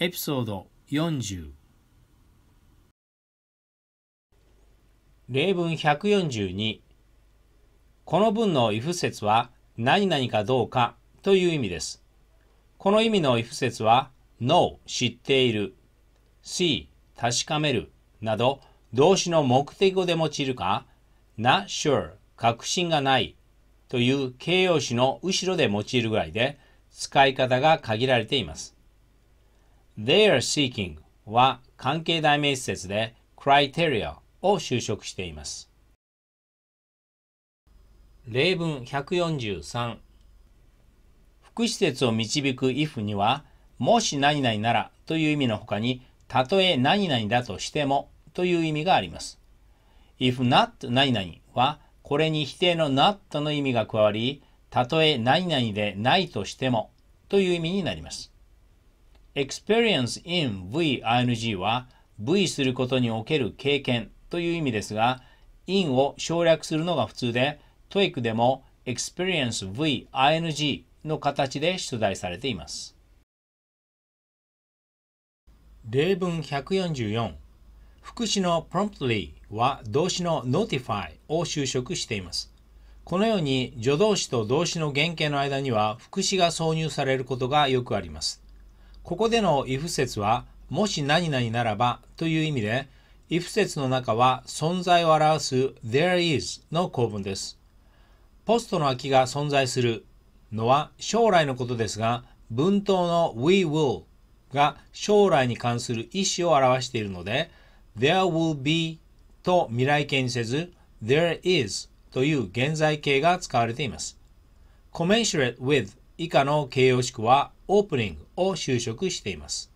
エピソード40例文142この文の if 説は何々かどうかという意味です。この意味の if 説は k n o 知っている s e 確かめるなど動詞の目的語で用いるか not sure 確信がないという形容詞の後ろで用いるぐらいで使い方が限られています。they are seeking は関係代名詞節で criteria を修飾しています。例文143副施設を導く if にはもし何々ならという意味の他にたとえ何々だとしてもという意味があります。if not 何々はこれに否定の not の意味が加わりたとえ何々でないとしてもという意味になります。experience in ving は v することにおける経験という意味ですが in を省略するのが普通で TOEIC でも experience ving の形で出題されています例文144副詞の promptly は動詞の notify を修飾していますこのように助動詞と動詞の原型の間には副詞が挿入されることがよくありますここでの if 説は、もし何々ならばという意味で、if 説の中は存在を表す there is の構文です。ポストの空きが存在するのは将来のことですが、文頭の we will が将来に関する意思を表しているので、there will be と未来形にせず、there is という現在形が使われています。commensurate with 以下の形容詞はオープニングを就職しています。